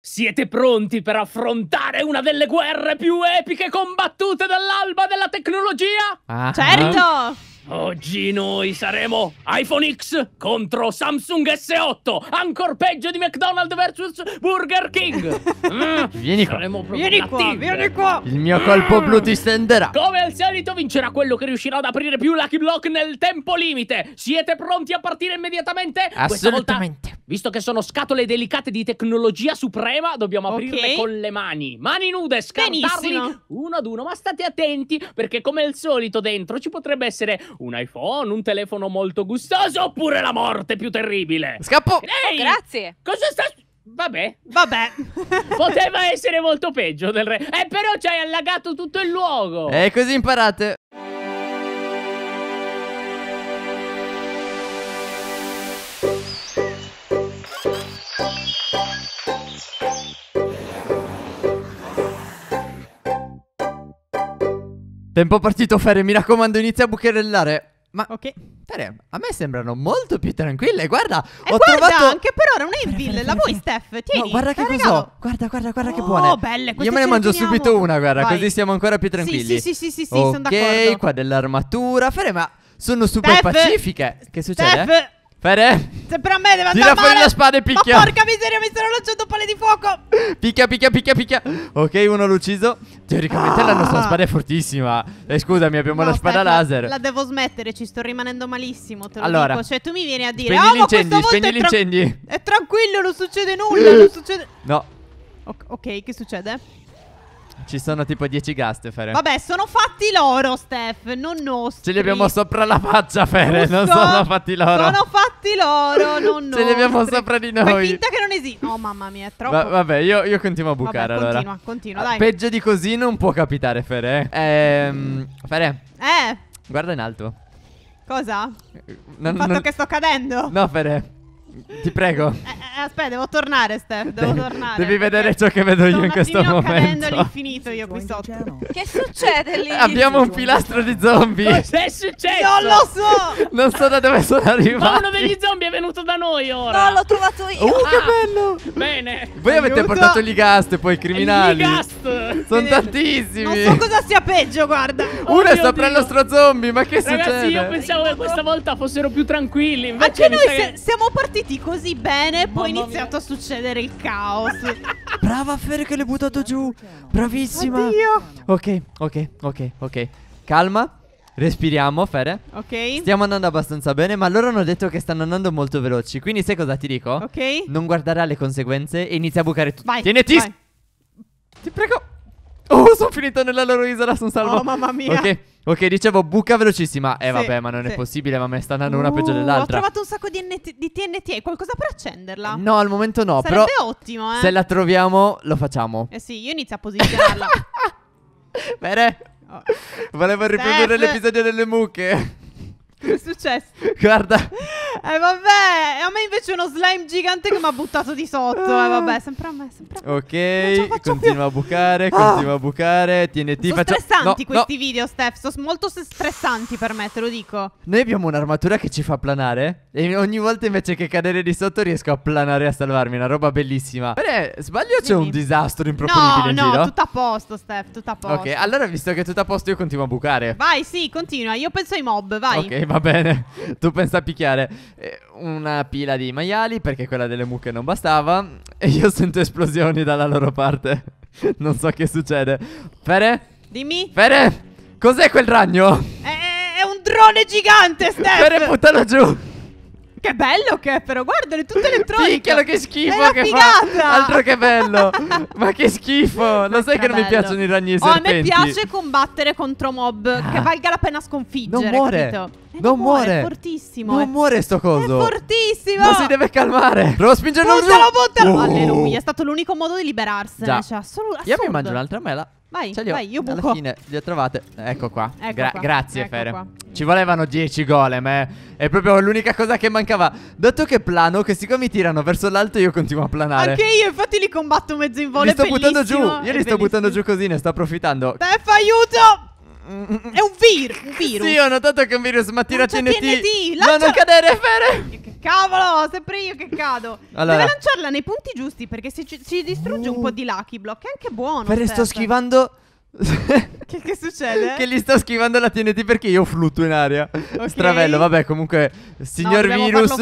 Siete pronti per affrontare una delle guerre più epiche combattute dall'alba della tecnologia? Ah. Certo! Oggi noi saremo iPhone X contro Samsung S8, ancora peggio di McDonald's vs Burger King. Mm, vieni qua, vieni qua, vieni qua. Il mio colpo mm. blu ti stenderà. Come al solito vincerà quello che riuscirà ad aprire più Lucky Block nel tempo limite. Siete pronti a partire immediatamente? Assolutamente. Volta, visto che sono scatole delicate di tecnologia suprema, dobbiamo okay. aprirle con le mani. Mani nude, scartarli Benissimo. uno ad uno, ma state attenti perché come al solito dentro ci potrebbe essere un iPhone, un telefono molto gustoso oppure la morte più terribile. Scappo! Ehi, oh, Grazie. Cosa sta... Vabbè. Vabbè. Poteva essere molto peggio del re. Eh, però ci hai allagato tutto il luogo. E eh, così imparate. Tempo partito Fere, mi raccomando inizia a bucherellare ma okay. Fere, a me sembrano molto più tranquille. Guarda, eh, ho guarda, trovato anche per ora un Evil, la vuoi Steph? Tieni. No, guarda che cos'ho. Guarda, guarda, guarda oh, che buona. Oh, belle, Io me ne mangio teniamo. subito una, guarda, Vai. così siamo ancora più tranquilli. Sì, sì, sì, sì, sì okay, sono d'accordo. Ok, qua dell'armatura. Fere, ma sono super Steph. pacifiche. Che succede? Steph. Fede Se per me deve andare Tira fuori la spada e picchia Ma porca miseria mi sono lanciato un palle di fuoco Picchia picchia picchia picchia Ok uno l'ho ucciso Teoricamente ah. la nostra ah. spada è fortissima eh, Scusami abbiamo no, la spada aspetta, laser La devo smettere ci sto rimanendo malissimo Te lo allora, dico Cioè tu mi vieni a dire Spegni oh, gli incendi Spegni gli incendi È tranquillo non succede nulla Non succede No o Ok che succede? Ci sono tipo 10 gas, Fere. Vabbè, sono fatti loro, Steph, non nostri. Ce li abbiamo sopra la faccia, Fere. Non sono fatti loro. Sono fatti fatti loro, non noi. Ce li abbiamo sopra di noi. Fai finta che non esista. Oh, mamma mia, è troppo. Va vabbè, io, io, continuo a bucare vabbè, continua, Continua, dai. Peggio di così non può capitare, Fere. Ehm, Fere. Eh. Guarda in alto. Cosa? Non, Il fatto non... che sto cadendo. No, Fere. Ti prego. Eh aspetta, devo tornare, Steph. Devo De- tornare. Devi vedere ciò che vedo io in questo momento. Sto cadendo all'infinito io qui sotto. che succede lì? Abbiamo un pilastro di zombie. Che è successo? Non lo so. non so da dove sono arrivato. uno degli zombie è venuto da noi ora. No, l'ho trovato io. Oh, ah. che bello. Bene. Voi Aiuto. avete portato gli e poi i criminali. Gli gast. Sono tantissimi. Non so cosa sia peggio, guarda. Uno è oh, sopra Dio. il nostro zombie, ma che Ragazzi, succede? Ragazzi, io pensavo che questa volta fossero più tranquilli. Invece Anche noi se- siamo partiti così bene, poi iniziato a succedere il caos. Brava Fer che l'hai buttato giù. Bravissima. Oddio. Ok, ok, ok, ok. Calma. Respiriamo, Fere. Ok. Stiamo andando abbastanza bene, ma loro hanno detto che stanno andando molto veloci. Quindi sai cosa ti dico? Ok. Non guardare alle conseguenze e inizia a bucare tutto. Vai. Tieniti. Vai. Ti prego. Oh, sono finito nella loro isola, sono salvo. Oh, mamma mia. Ok. Ok, dicevo buca velocissima. Eh sì, vabbè, ma non sì. è possibile, ma me sta andando una peggio uh, dell'altra. Ho trovato un sacco di, N- di TNT, hai qualcosa per accenderla? No, al momento no, Sarebbe però ottimo, eh. Se la troviamo lo facciamo. Eh sì, io inizio a posizionarla. Bene. Oh. Volevo riprodurre Steph. l'episodio delle mucche. Che è successo? Guarda. Eh vabbè, e a me invece uno slime gigante che mi ha buttato di sotto. Eh vabbè, sempre a me, sempre a me. Ok, continua più. Ah. a bucare, continua ah. a bucare. TNT Sono faccia... stressanti no, questi no. video, Steph. Sono molto stressanti per me, te lo dico. Noi abbiamo un'armatura che ci fa planare. E ogni volta invece che cadere di sotto riesco a planare e a salvarmi. Una roba bellissima. Però eh, sbaglio c'è un disastro improponibile no, in no, No, tutto a posto, Steph, tutto a posto. Ok, allora visto che è tutto a posto io continuo a bucare. Vai, sì, continua. Io penso ai mob, vai. Ok, va bene. tu pensa a picchiare. Eh, una pila di maiali perché quella delle mucche non bastava e io sento esplosioni dalla loro parte. non so che succede. Fere? Dimmi. Fere? Cos'è quel ragno? È, è un drone gigante, Steph. Fere, buttalo giù. Che bello che è però, guardale, tutto elettronico. Picchialo che schifo è che figata. fa. Altro che bello. Ma che schifo. Lo sai che non bello. mi piacciono i ragni e oh, A me piace combattere contro mob ah. che valga la pena sconfiggere, Non muore. Capito? Eh, non, non muore. È fortissimo. Non eh. muore sto coso. È fortissimo. Ma si deve calmare. Provo a spingerlo giù. Buttalo, buttalo. Oh. Alleluia, è stato l'unico modo di liberarsene. Già. Cioè, assolut- Io mi mangio un'altra mela. Vai, Ce li ho. vai, io buco. Alla fine li ho trovate. Ecco qua. Ecco Gra qua. Grazie, ecco Fer. Qua. Ci volevano 10 golem, eh. È proprio l'unica cosa che mancava. Dato che plano, che siccome mi tirano verso l'alto, io continuo a planare. Anche io, infatti, li combatto mezzo in volo. Li sto buttando giù. Io li sto buttando giù così, ne sto approfittando. Beffa, aiuto! È un, vir- un virus. Sì, ho notato che è un virus, ma tira TNT. TNT lancia... non cadere, Fere. Che cavolo, sempre io che cado. Allora. Deve lanciarla nei punti giusti, perché se ci, distrugge uh. un po' di Lucky Block è anche buono. Fere, sto schivando... che, che, succede? Che gli sto schivando la TNT perché io flutto in aria. Okay. Stravello, vabbè, comunque, signor no, virus.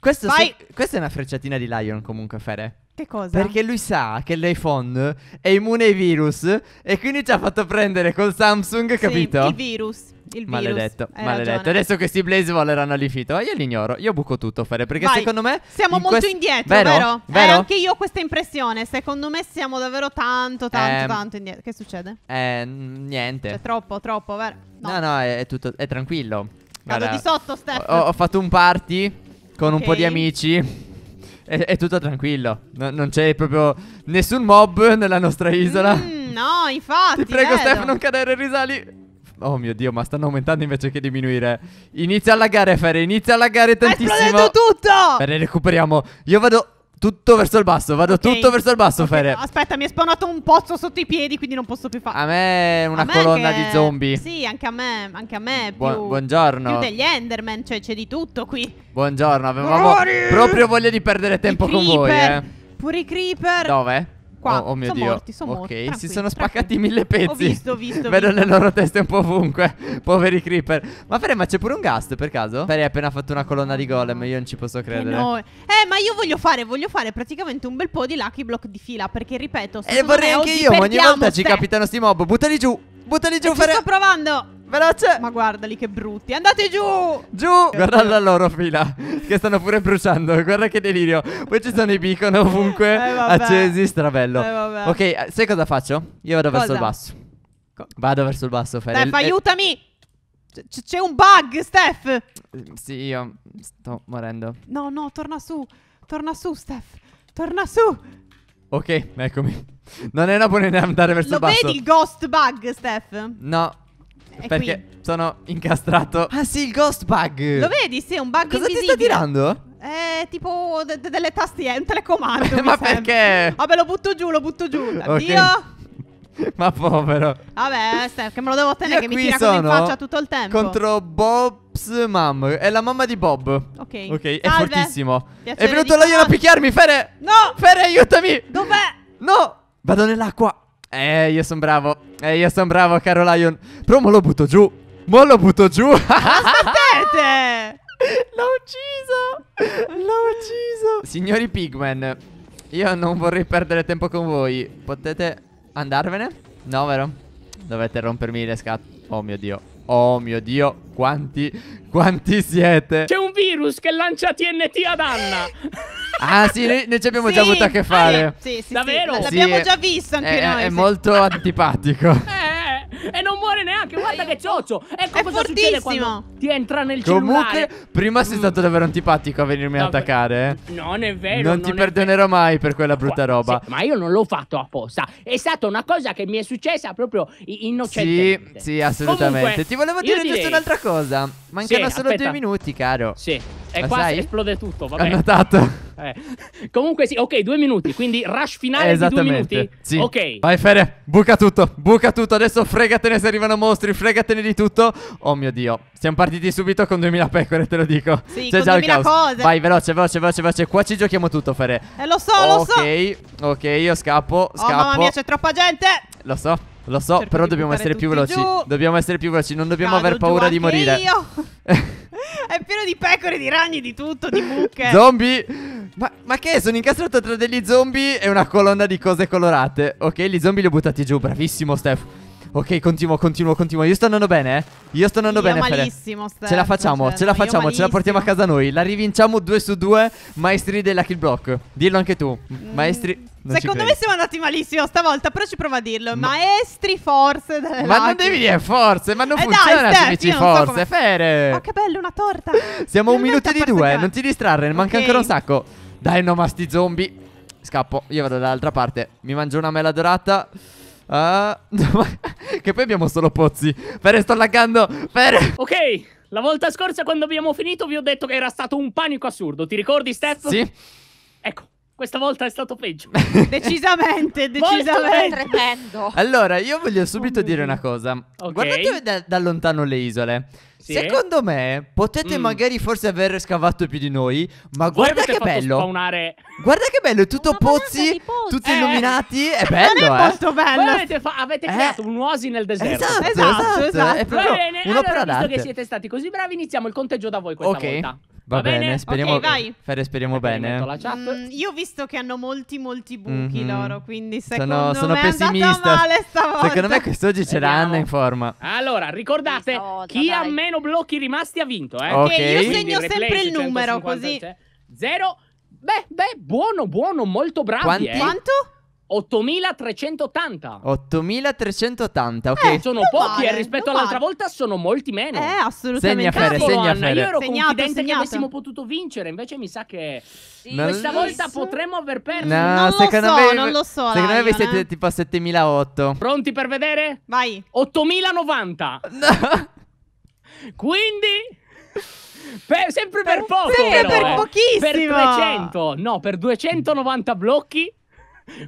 Questo, se, questa è una frecciatina di Lion, comunque, Fere. Che cosa? Perché lui sa che l'iPhone è immune ai virus e quindi ci ha fatto prendere col Samsung, sì, capito? il virus. Il virus. Maledetto, Hai maledetto. Ragione. Adesso questi Blaze voleranno all'infinito. Io li ignoro, io buco tutto a fare perché Vai. secondo me siamo in molto quest... indietro, vero? vero? vero? Eh, anche io ho questa impressione, secondo me siamo davvero tanto tanto eh, tanto indietro. Che succede? Eh, niente. Cioè, troppo, troppo, vero? No, no, no è, è, tutto è tranquillo. Vado di sotto, Steph. Ho, ho fatto un party con okay. un po' di amici è, è tutto tranquillo. No, non c'è proprio nessun mob nella nostra isola. Mm, no, infatti. Ti prego, Stefano, non cadere, risali. Oh mio dio, ma stanno aumentando invece che diminuire. Inizia a laggare, Ferre. Inizia a laggare tantissimo. Hai tutto! Bene, recuperiamo. Io vado tutto verso il basso, vado okay. tutto verso il basso, okay. Fere. Aspetta, mi è spawnato un pozzo sotto i piedi, quindi non posso più fare. A me una a me colonna di zombie. Sì, anche a me, anche a me. Più, Bu buongiorno. Più degli Enderman, cioè c'è di tutto qui. Buongiorno, avevamo Mori! proprio voglia di perdere tempo con voi, eh. Pure i creeper. Dove? qua. Oh, oh mio sono Dio. Morti, sono okay. morti. si sono spaccati mille pezzi. Ho visto, ho visto. Vedo visto. le loro teste un po' ovunque. Poveri creeper. Ma Fere, ma c'è pure un gast per caso? Fere ha appena fatto una colonna di golem. Io non ci posso credere. Eh no. Eh, ma io voglio fare, voglio fare praticamente un bel po' di lucky block di fila. Perché ripeto, sono E vorrei me, anche io. Ogni volta te. ci capitano sti mob. Buttali giù. Buttali giù, e Fere. Ci sto provando. Però Ma guardali che brutti. Andate giù! Giù! Guarda la loro fila. Che stanno pure bruciando. Guarda che delirio. Poi ci sono i beacon ovunque. Eh, accesi, strabello. Eh, ok, sai cosa faccio? Io vado cosa? verso il basso. vado verso il basso, Fede. Steph, eh, aiutami! C'è un bug, Steph! Sì, io sto morendo. No, no, torna su. Torna su, Steph. Torna su. Ok, eccomi. Non è una buona idea andare verso Lo il basso. Lo vedi il ghost bug, Steph? No, perché qui. sono incastrato. Ah sì, il ghost bug. Lo vedi? Sì, è un bug Cosa invisibile. ti sta tirando? Eh, tipo delle tasti, tastiere, un telecomando. Ma perché? Vabbè, lo butto giù, lo butto giù. Addio. Ma povero. Vabbè, Steph, che me lo devo tenere, Io che mi tira così in faccia tutto il tempo. Contro Bob's mom. È la mamma di Bob. Ok. Ok, Salve. è fortissimo. Piacere è venuto l'alieno a picchiarmi, Fere. No! Fere, aiutami. Dov'è? No! Vado nell'acqua. Eh, io sono bravo. Eh, io sono bravo, caro Lion. Però me lo butto giù. Mo lo butto giù. Aspettate! L'ho ucciso! L'ho ucciso! Signori Pigmen, io non vorrei perdere tempo con voi. Potete andarvene? No, vero? Dovete rompermi le scatole. Oh mio Dio. Oh mio Dio, quanti, quanti siete? C'è un virus che lancia TNT ad Anna. Ah sì, noi, noi ci abbiamo sì. già avuto a che ah, fare. Ah, sì, sì, Davvero? L'abbiamo già visto anche è, noi. È molto antipatico. Eh, eh, e non muore neanche, guarda eh, che cioccio. Ecco è cosa fortissimo. succede quando ti entra nel Comunque, cellulare. Comunque, prima sei mm. stato davvero antipatico a venirmi no, a attaccare. Eh. Non è vero. Non, non ti perdonerò mai per quella brutta roba. Sì, ma io non l'ho fatto apposta. È stata una cosa che mi è successa proprio innocente. Sì, sì, assolutamente. Comunque, ti volevo dire giusto un'altra cosa. Mancano sì, solo aspetta. due minuti, caro. Sì. E Ma qua sai? esplode tutto, vabbè. Ho notato. Eh. Comunque sì, ok, due minuti, quindi rush finale eh, di due minuti. Sì. Ok. Vai Fede, buca tutto, buca tutto, adesso fregatene se arrivano mostri, fregatene di tutto. Oh mio Dio, siamo partiti subito con 2000 pecore, te lo dico. Sì, C'è già il caos. Cose. Vai, veloce, veloce, veloce, veloce. Qua ci giochiamo tutto, Fede. Eh, lo so, okay, lo so. Ok, ok, io scappo, scappo. Oh, mamma mia, c'è troppa gente. Lo so, lo so, Cerco però dobbiamo essere più veloci. Giù. Dobbiamo essere più veloci, non dobbiamo Cado aver paura di morire. Io. È pieno di pecore, di ragni, di tutto, di mucche. Zombie! Ma, ma che? Sono incastrato tra degli zombie e una colonna di cose colorate. Ok, gli zombie li ho buttati giù. Bravissimo, Steph. Ok, continuo, continuo, continuo. Io sto andando bene, eh? Io sto andando io bene, malissimo, Steph, Ce la facciamo, certo. ce la facciamo, ce la portiamo a casa noi. La rivinciamo due su due, maestri della kill block. Dillo anche tu. Mm. Maestri... Non Secondo me siamo andati malissimo stavolta, però ci provo a dirlo. Ma... Maestri forze delle Ma non devi dire forze, ma non eh funziona dai, Steph, se dici forze, so fere. Ma oh, che bello, una torta. siamo un minuto di due, non ti distrarre, ne manca okay. ancora un sacco. Dai, no, ma zombie. Scappo. Io vado dall'altra parte. Mi mangio una mela dorata. Uh, che poi abbiamo solo pozzi. Fere, sto laggando. Fere. Ok. La volta scorsa, quando abbiamo finito, vi ho detto che era stato un panico assurdo. Ti ricordi, Steph? Sì. Ecco. Questa volta è stato peggio. decisamente, decisamente. Tremendo. Allora, io voglio subito oh, dire una cosa. Okay. Guardate da, da lontano le isole. Sì. Secondo me potete mm. magari forse aver scavato più di noi, ma Voi guarda che bello. Spawnare... Guarda che bello, è tutto pozzi, pozzi, tutti eh. illuminati, è bello, non è eh. molto bello. Voi avete, avete eh. creato un'oasi nel deserto. Esatto, esatto, esatto. È esatto. proprio Bene, allora, visto che siete stati così bravi, iniziamo il conteggio da voi questa okay. volta. Va, Va bene, bene, speriamo, okay, Fede, speriamo bene. Mm, io ho visto che hanno molti, molti buchi mm -hmm. loro, quindi secondo sono, sono me pessimista. Secondo me quest'oggi ce l'hanno in forma. Allora, ricordate, volta, chi dai. ha meno blocchi rimasti ha vinto, eh. Ok, okay. io segno sempre il numero, 150, così. Cioè, zero, beh, beh, buono, buono, molto bravo. Quanti? eh. Quanto? 8380. 8380, ok. Eh, sono pochi vale, eh, rispetto all'altra vale. volta sono molti meno. Eh, assolutamente. Segna Fere, Cavolo, segna Anna, Fere. Io ero segnato, confidente segnato. che avessimo potuto vincere, invece mi sa che sì, questa volta so. potremmo aver perso. No, non secondo lo so, me non lo so. Secondo me vi siete eh. tipo a 7008. Pronti per vedere? Vai. 8090. No. Quindi per, sempre per, per poco. Sempre però, per eh. pochissimo. Per 300. No, per 290 blocchi.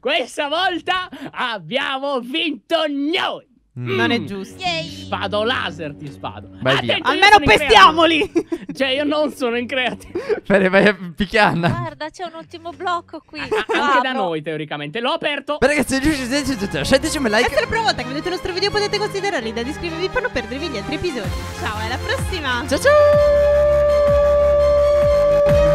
Questa volta abbiamo vinto noi! Mm. Non è giusto. Yay. Spado laser ti spado. Attento, Almeno pestiamoli. cioè, io non sono in creativa. Bene, vai a picchiarla. Guarda, c'è un ultimo blocco qui. Ah, anche da noi, teoricamente. L'ho aperto. Beh, ragazzi, lasciatecemi like. Questa è la prima volta che vedete il nostro video. Potete considerarli da iscrivervi per non perdervi gli altri episodi. Ciao, alla prossima. Ciao, ciao.